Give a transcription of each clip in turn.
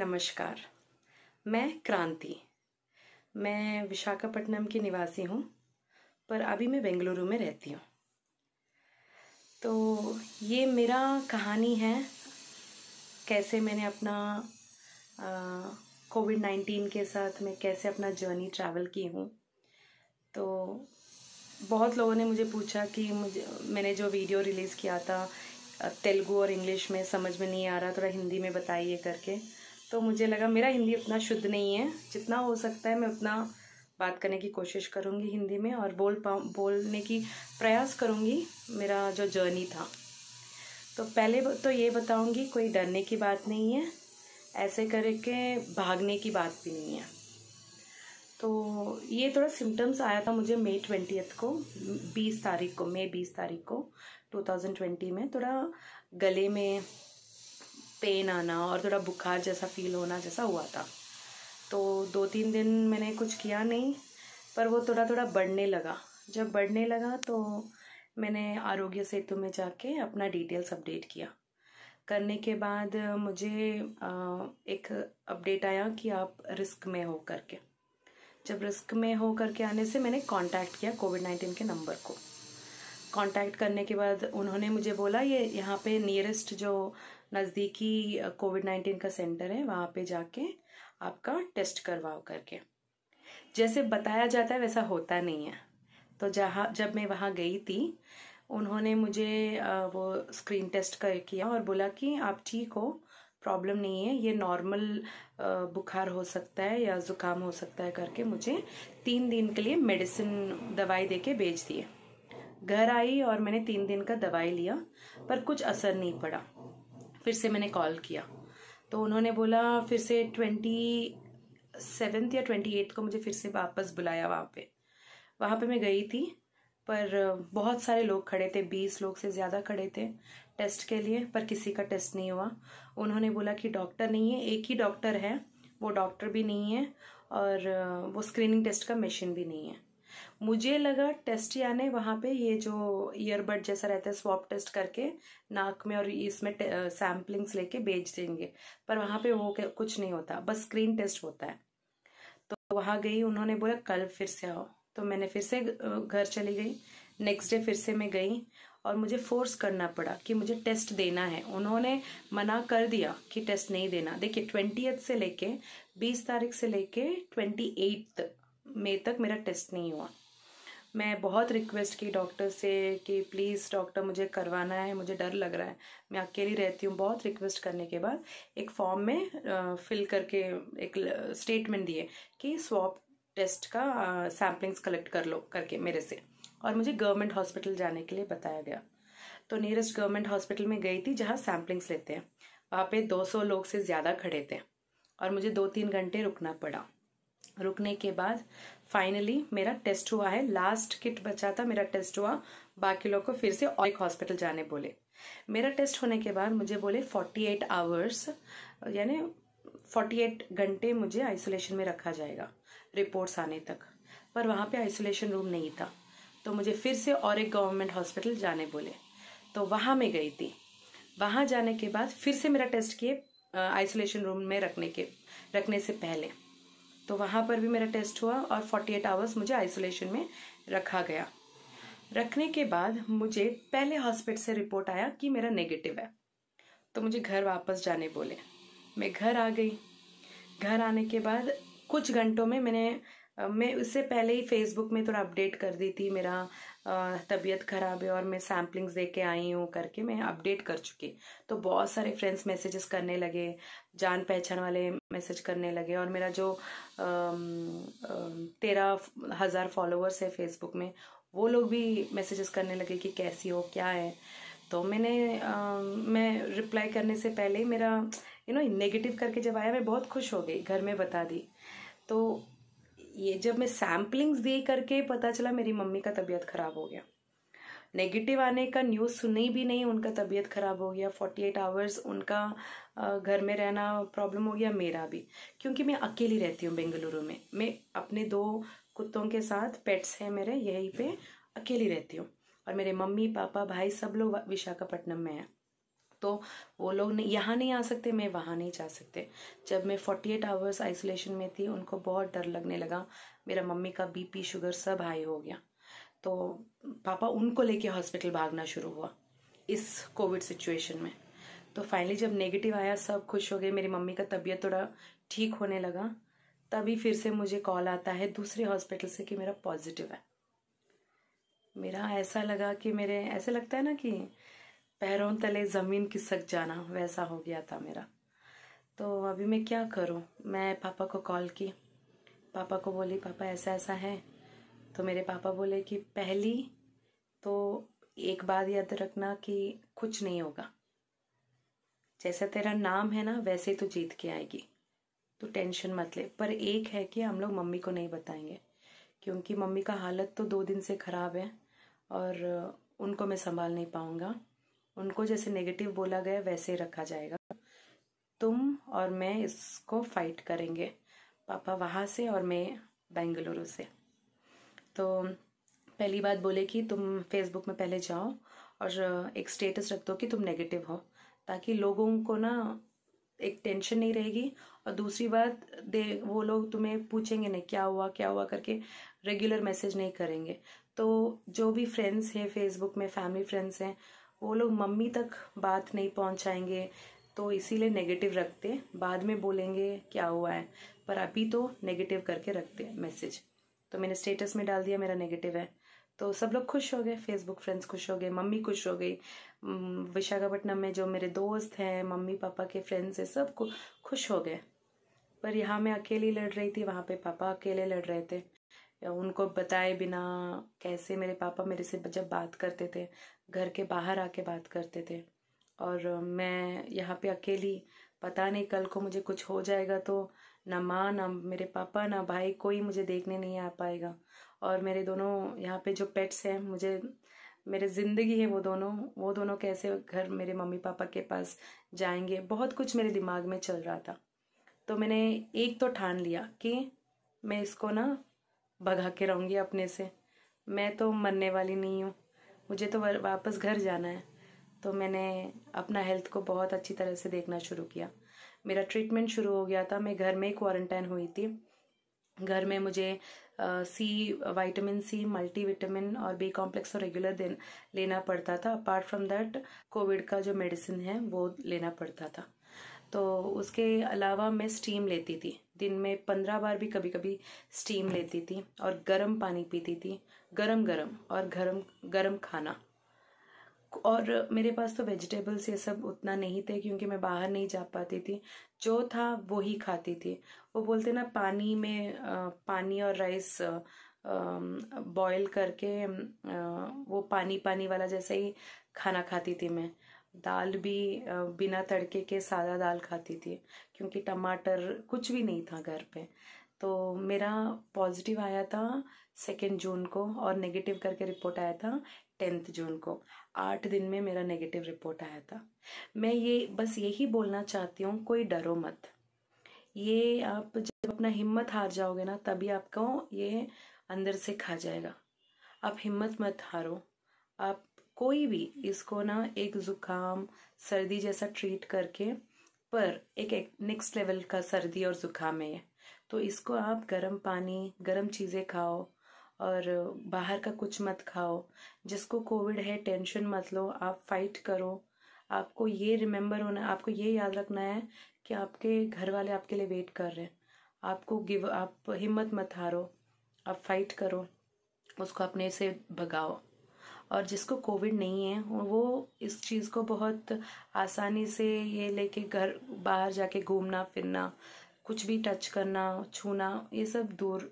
नमस्कार मैं क्रांति मैं विशाखापट्टनम की निवासी हूँ पर अभी मैं बेंगलुरु में रहती हूँ तो ये मेरा कहानी है कैसे मैंने अपना कोविड नाइन्टीन के साथ मैं कैसे अपना जर्नी ट्रैवल की हूँ तो बहुत लोगों ने मुझे पूछा कि मुझे मैंने जो वीडियो रिलीज़ किया था तेलुगू और इंग्लिश में समझ में नहीं आ रहा थोड़ा हिंदी में बताइए करके तो मुझे लगा मेरा हिंदी उतना शुद्ध नहीं है जितना हो सकता है मैं उतना बात करने की कोशिश करूँगी हिंदी में और बोल पाऊँ बोलने की प्रयास करूँगी मेरा जो जर्नी था तो पहले तो ये बताऊँगी कोई डरने की बात नहीं है ऐसे करके भागने की बात भी नहीं है तो ये थोड़ा सिम्टम्स आया था मुझे मई ट्वेंटियथ को बीस तारीख को मई बीस तारीख को ट्वेंटी में थोड़ा गले में पेन आना और थोड़ा बुखार जैसा फील होना जैसा हुआ था तो दो तीन दिन मैंने कुछ किया नहीं पर वो थोड़ा थोड़ा बढ़ने लगा जब बढ़ने लगा तो मैंने आरोग्य सेतु में जाके अपना डिटेल्स अपडेट किया करने के बाद मुझे एक अपडेट आया कि आप रिस्क में हो करके जब रिस्क में हो करके आने से मैंने कांटेक्ट किया कोविड नाइन्टीन के नंबर को कांटेक्ट करने के बाद उन्होंने मुझे बोला ये यहाँ पे नियरेस्ट जो नज़दीकी कोविड नाइन्टीन का सेंटर है वहाँ पे जाके आपका टेस्ट करवाओ करके जैसे बताया जाता है वैसा होता नहीं है तो जहाँ जब मैं वहाँ गई थी उन्होंने मुझे वो स्क्रीन टेस्ट कर किया और बोला कि आप ठीक हो प्रॉब्लम नहीं है ये नॉर्मल बुखार हो सकता है या ज़ुकाम हो सकता है करके मुझे तीन दिन के लिए मेडिसिन दवाई दे के भेज दिए घर आई और मैंने तीन दिन का दवाई लिया पर कुछ असर नहीं पड़ा फिर से मैंने कॉल किया तो उन्होंने बोला फिर से ट्वेंटी सेवेंथ या ट्वेंटी एट को मुझे फिर से वापस बुलाया वहाँ पे वहाँ पे मैं गई थी पर बहुत सारे लोग खड़े थे बीस लोग से ज़्यादा खड़े थे टेस्ट के लिए पर किसी का टेस्ट नहीं हुआ उन्होंने बोला कि डॉक्टर नहीं है एक ही डॉक्टर है वो डॉक्टर भी नहीं है और वो स्क्रीनिंग टेस्ट का मशीन भी नहीं है मुझे लगा टेस्ट यानी वहाँ पे ये जो ईयरबड जैसा रहता है स्वाप टेस्ट करके नाक में और इसमें सैम्पलिंग्स लेके बेच देंगे पर वहाँ पे वो कुछ नहीं होता बस स्क्रीन टेस्ट होता है तो वहाँ गई उन्होंने बोला कल फिर से आओ तो मैंने फिर से घर चली गई नेक्स्ट डे फिर से मैं गई और मुझे फोर्स करना पड़ा कि मुझे टेस्ट देना है उन्होंने मना कर दिया कि टेस्ट नहीं देना देखिए ट्वेंटी से लेके बीस तारीख से लेके ट्वेंटी एट्थ मई तक मेरा टेस्ट नहीं हुआ मैं बहुत रिक्वेस्ट की डॉक्टर से कि प्लीज़ डॉक्टर मुझे करवाना है मुझे डर लग रहा है मैं अकेली रहती हूँ बहुत रिक्वेस्ट करने के बाद एक फॉर्म में फिल करके एक स्टेटमेंट दिए कि स्वाप टेस्ट का सैम्पलिंग्स कलेक्ट कर लो करके मेरे से और मुझे गवर्नमेंट हॉस्पिटल जाने के लिए बताया गया तो नियरेस्ट गवर्नमेंट हॉस्पिटल में गई थी जहाँ सैम्पलिंग्स लेते हैं वहाँ पे 200 लोग से ज़्यादा खड़े थे और मुझे दो तीन घंटे रुकना पड़ा रुकने के बाद फाइनली मेरा टेस्ट हुआ है लास्ट किट बचा था मेरा टेस्ट हुआ बाकी लोग को फिर से और एक हॉस्पिटल जाने बोले मेरा टेस्ट होने के बाद मुझे बोले 48 आवर्स यानी 48 घंटे मुझे आइसोलेशन में रखा जाएगा रिपोर्ट्स आने तक पर वहाँ पे आइसोलेशन रूम नहीं था तो मुझे फिर से और एक गवर्नमेंट हॉस्पिटल जाने बोले तो वहाँ मैं गई थी वहाँ जाने के बाद फिर से मेरा टेस्ट किए आइसोलेशन रूम में रखने के रखने से पहले तो वहाँ पर भी मेरा टेस्ट हुआ और 48 आवर्स मुझे आइसोलेशन में रखा गया रखने के बाद मुझे पहले हॉस्पिटल से रिपोर्ट आया कि मेरा नेगेटिव है तो मुझे घर वापस जाने बोले मैं घर आ गई घर आने के बाद कुछ घंटों में मैंने मैं उससे पहले ही फेसबुक में थोड़ा अपडेट कर दी थी मेरा तबीयत ख़राब है और मैं सैम्पलिंग्स दे के आई हूँ करके मैं अपडेट कर चुकी तो बहुत सारे फ्रेंड्स मैसेजेस करने लगे जान पहचान वाले मैसेज करने लगे और मेरा जो तेरह हज़ार फॉलोअर्स है फेसबुक में वो लोग भी मैसेजेस करने लगे कि कैसी हो क्या है तो मैंने आ, मैं रिप्लाई करने से पहले ही मेरा यू नो नेगेटिव करके जब आया मैं बहुत खुश हो गई घर में बता दी तो ये जब मैं सैम्पलिंग्स दे करके पता चला मेरी मम्मी का तबीयत ख़राब हो गया नेगेटिव आने का न्यूज़ सुनी भी नहीं उनका तबीयत ख़राब हो गया 48 आवर्स उनका घर में रहना प्रॉब्लम हो गया मेरा भी क्योंकि मैं अकेली रहती हूँ बेंगलुरु में मैं अपने दो कुत्तों के साथ पेट्स हैं मेरे यहीं पे अकेली रहती हूँ और मेरे मम्मी पापा भाई सब लोग विशाखापट्टनम में हैं तो वो लोग नहीं यहाँ नहीं आ सकते मैं वहाँ नहीं जा सकते जब मैं 48 आवर्स आइसोलेशन में थी उनको बहुत डर लगने लगा मेरा मम्मी का बीपी शुगर सब हाई हो गया तो पापा उनको लेके हॉस्पिटल भागना शुरू हुआ इस कोविड सिचुएशन में तो फाइनली जब नेगेटिव आया सब खुश हो गए मेरी मम्मी का तबीयत थोड़ा ठीक होने लगा तभी फिर से मुझे कॉल आता है दूसरे हॉस्पिटल से कि मेरा पॉजिटिव है मेरा ऐसा लगा कि मेरे ऐसा लगता है ना कि पैरों तले ज़मीन खिसक जाना वैसा हो गया था मेरा तो अभी मैं क्या करूं मैं पापा को कॉल की पापा को बोली पापा ऐसा ऐसा है तो मेरे पापा बोले कि पहली तो एक बात याद रखना कि कुछ नहीं होगा जैसा तेरा नाम है ना वैसे ही तो जीत के आएगी तो टेंशन मत ले पर एक है कि हम लोग मम्मी को नहीं बताएंगे क्योंकि मम्मी का हालत तो दो दिन से ख़राब है और उनको मैं संभाल नहीं पाऊंगा उनको जैसे नेगेटिव बोला गया वैसे ही रखा जाएगा तुम और मैं इसको फाइट करेंगे पापा वहाँ से और मैं बेंगलुरु से तो पहली बात बोले कि तुम फेसबुक में पहले जाओ और एक स्टेटस रख दो कि तुम नेगेटिव हो ताकि लोगों को ना एक टेंशन नहीं रहेगी और दूसरी बात दे वो लोग तुम्हें पूछेंगे नहीं क्या हुआ क्या हुआ करके रेगुलर मैसेज नहीं करेंगे तो जो भी फ्रेंड्स हैं फेसबुक में फैमिली फ्रेंड्स हैं वो लोग मम्मी तक बात नहीं पहुंचाएंगे तो इसीलिए नेगेटिव रखते बाद में बोलेंगे क्या हुआ है पर अभी तो नेगेटिव करके रखते हैं मैसेज तो मैंने स्टेटस में डाल दिया मेरा नेगेटिव है तो सब लोग खुश हो गए फेसबुक फ्रेंड्स खुश हो गए मम्मी खुश हो गई विशाखापट्टनम में जो मेरे दोस्त हैं मम्मी पापा के फ्रेंड्स हैं सब खुश हो गए पर यहाँ मैं अकेली लड़ रही थी वहाँ पे पापा अकेले लड़ रहे थे उनको बताए बिना कैसे मेरे पापा मेरे से जब बात करते थे घर के बाहर आके बात करते थे और मैं यहाँ पे अकेली पता नहीं कल को मुझे कुछ हो जाएगा तो ना माँ ना मेरे पापा ना भाई कोई मुझे देखने नहीं आ पाएगा और मेरे दोनों यहाँ पे जो पेट्स हैं मुझे मेरे ज़िंदगी है वो दोनों वो दोनों कैसे घर मेरे मम्मी पापा के पास जाएंगे बहुत कुछ मेरे दिमाग में चल रहा था तो मैंने एक तो ठान लिया कि मैं इसको ना भगा के रहूँगी अपने से मैं तो मरने वाली नहीं हूँ मुझे तो वापस घर जाना है तो मैंने अपना हेल्थ को बहुत अच्छी तरह से देखना शुरू किया मेरा ट्रीटमेंट शुरू हो गया था मैं घर में ही क्वारंटाइन हुई थी घर में मुझे C vitamin C multi vitamin और बी कॉम्प्लेक्स और रेगुलर दिन लेना पड़ता था अपार्ट फ्रॉम दैट कोविड का जो मेडिसिन है वो लेना पड़ता था तो उसके अलावा मैं स्टीम लेती थी दिन में पंद्रह बार भी कभी कभी स्टीम लेती थी और गर्म पानी पीती थी गर्म गर्म और गर्म गर्म खाना और मेरे पास तो वेजिटेबल्स ये सब उतना नहीं थे क्योंकि मैं बाहर नहीं जा पाती थी जो था वो ही खाती थी वो बोलते ना पानी में पानी और राइस बॉयल करके वो पानी पानी वाला जैसे ही खाना खाती थी मैं दाल भी बिना तड़के के सादा दाल खाती थी क्योंकि टमाटर कुछ भी नहीं था घर पे तो मेरा पॉजिटिव आया था सेकेंड जून को और नेगेटिव करके रिपोर्ट आया था टेंथ जून को आठ दिन में मेरा नेगेटिव रिपोर्ट आया था मैं ये बस यही बोलना चाहती हूँ कोई डरो मत ये आप जब अपना हिम्मत हार जाओगे ना तभी आपको ये अंदर से खा जाएगा आप हिम्मत मत हारो आप कोई भी इसको ना एक जुकाम सर्दी जैसा ट्रीट करके पर एक, एक नेक्स्ट लेवल का सर्दी और जुकाम है तो इसको आप गर्म पानी गर्म चीज़ें खाओ और बाहर का कुछ मत खाओ जिसको कोविड है टेंशन मत लो आप फाइट करो आपको ये रिमेंबर होना आपको ये याद रखना है कि आपके घर वाले आपके लिए वेट कर रहे हैं आपको गिव आप हिम्मत मत हारो आप फाइट करो उसको अपने से भगाओ और जिसको कोविड नहीं है वो इस चीज़ को बहुत आसानी से ये लेके घर बाहर जाके घूमना फिरना कुछ भी टच करना छूना ये सब दूर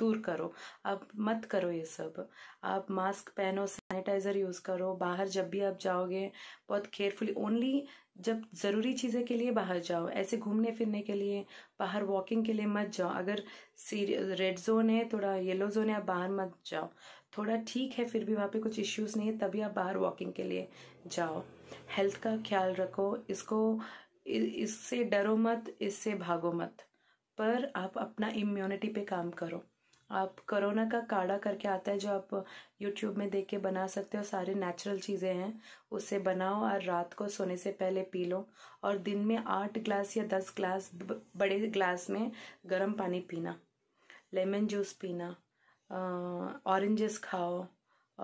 दूर करो आप मत करो ये सब आप मास्क पहनो सैनिटाइज़र यूज़ करो बाहर जब भी आप जाओगे बहुत केयरफुली ओनली जब ज़रूरी चीज़ें के लिए बाहर जाओ ऐसे घूमने फिरने के लिए बाहर वॉकिंग के लिए मत जाओ अगर रेड जोन है थोड़ा येलो जोन है आप बाहर मत जाओ थोड़ा ठीक है फिर भी वहाँ पे कुछ इश्यूज़ नहीं है तभी आप बाहर वॉकिंग के लिए जाओ हेल्थ का ख्याल रखो इसको इससे डरो मत इससे भागो मत पर आप अपना इम्यूनिटी पे काम करो आप कोरोना का काढ़ा करके आता है जो आप यूट्यूब में देख के बना सकते हो सारे नेचुरल चीज़ें हैं उससे बनाओ और रात को सोने से पहले पी लो और दिन में आठ ग्लास या दस ग्लास बड़े ग्लास में गर्म पानी पीना लेमन जूस पीना ऑरेंजेस खाओ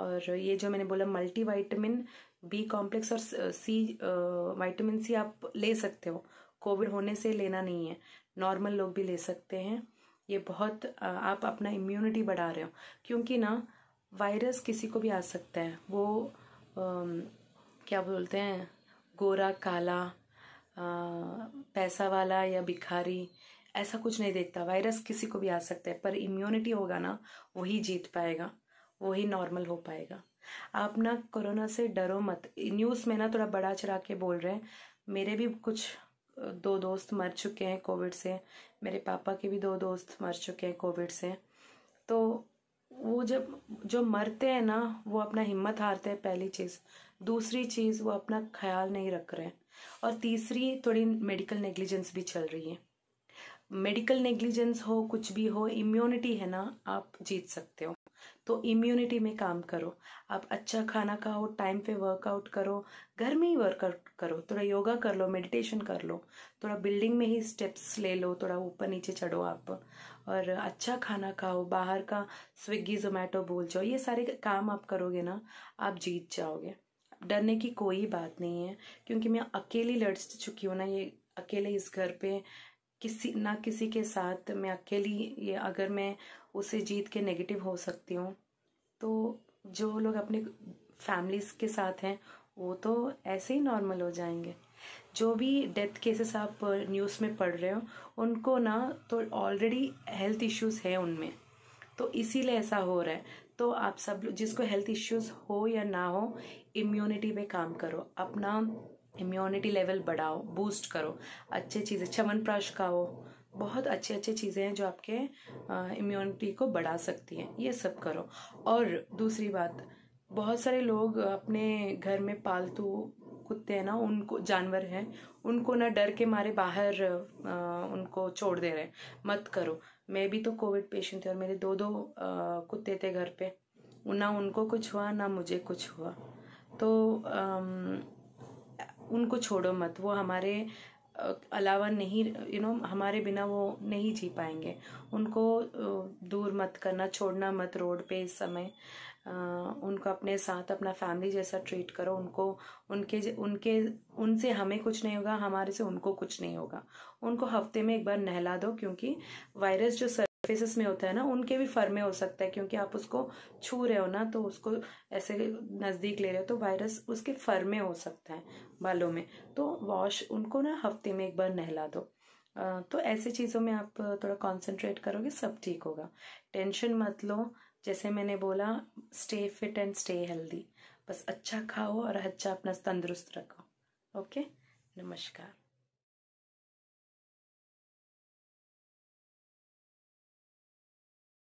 और ये जो मैंने बोला मल्टीवाइटामिन बी कॉम्प्लेक्स और सी वाइटामिन सी आप ले सकते हो कोविड होने से लेना नहीं है नॉर्मल लोग भी ले सकते हैं ये बहुत आप अपना इम्यूनिटी बढ़ा रहे हो क्योंकि ना वायरस किसी को भी आ सकता है वो आ, क्या बोलते हैं गोरा काला आ, पैसा वाला या भिखारी ऐसा कुछ नहीं देखता वायरस किसी को भी आ सकता है पर इम्यूनिटी होगा ना वही जीत पाएगा वही नॉर्मल हो पाएगा आप ना कोरोना से डरो मत न्यूज़ में ना थोड़ा बड़ा चढ़ा के बोल रहे हैं मेरे भी कुछ दो दोस्त मर चुके हैं कोविड से मेरे पापा के भी दो दोस्त मर चुके हैं कोविड से तो वो जब जो मरते हैं ना वो अपना हिम्मत हारते हैं पहली चीज़ दूसरी चीज़ वो अपना ख्याल नहीं रख रहे हैं और तीसरी थोड़ी मेडिकल नेग्लिजेंस भी चल रही है मेडिकल नेग्लिजेंस हो कुछ भी हो इम्यूनिटी है ना आप जीत सकते हो तो इम्यूनिटी में काम करो आप अच्छा खाना खाओ टाइम पे वर्कआउट करो घर में ही वर्कआउट करो थोड़ा योगा कर लो मेडिटेशन कर लो थोड़ा बिल्डिंग में ही स्टेप्स ले लो थोड़ा ऊपर नीचे चढ़ो आप और अच्छा खाना खाओ बाहर का स्विगी जोमेटो बोल जाओ ये सारे काम आप करोगे ना आप जीत जाओगे डरने की कोई बात नहीं है क्योंकि मैं अकेली लड़ चुकी हूँ ना ये अकेले इस घर पे किसी ना किसी के साथ मैं अकेली ये अगर मैं उसे जीत के नेगेटिव हो सकती हूँ तो जो लोग अपने फैमिलीज़ के साथ हैं वो तो ऐसे ही नॉर्मल हो जाएंगे जो भी डेथ केसेस आप न्यूज़ uh, में पढ़ रहे हो उनको ना तो ऑलरेडी हेल्थ इश्यूज हैं उनमें तो इसीलिए ऐसा हो रहा है तो आप सब जिसको हेल्थ इश्यूज हो या ना हो इम्यूनिटी पे काम करो अपना इम्यूनिटी लेवल बढ़ाओ बूस्ट करो अच्छे चीज़ें चमन अच्छा प्राश खाओ बहुत अच्छी अच्छी चीज़ें हैं जो आपके इम्यूनिटी को बढ़ा सकती हैं ये सब करो और दूसरी बात बहुत सारे लोग अपने घर में पालतू कुत्ते हैं ना उनको जानवर हैं उनको ना डर के मारे बाहर आ, उनको छोड़ दे रहे मत करो मैं भी तो कोविड पेशेंट थी और मेरे दो दो कुत्ते थे घर पे ना उनको कुछ हुआ ना मुझे कुछ हुआ तो आ, उनको छोड़ो मत वो हमारे अलावा नहीं यू नो हमारे बिना वो नहीं जी पाएंगे उनको दूर मत करना छोड़ना मत रोड पे इस समय उनको अपने साथ अपना फैमिली जैसा ट्रीट करो उनको उनके उनके उनसे हमें कुछ नहीं होगा हमारे से उनको कुछ नहीं होगा उनको हफ्ते में एक बार नहला दो क्योंकि वायरस जो सर फेसेस में होता है ना उनके भी फर में हो सकता है क्योंकि आप उसको छू रहे हो ना तो उसको ऐसे नज़दीक ले रहे हो तो वायरस उसके फर में हो सकता है बालों में तो वॉश उनको ना हफ्ते में एक बार नहला दो तो ऐसे चीज़ों में आप थोड़ा कंसंट्रेट करोगे सब ठीक होगा टेंशन मत लो जैसे मैंने बोला stay fit and stay healthy बस अच्छा खाओ और अच्छा अपना तंदुरुस्त रखो ओके नमस्कार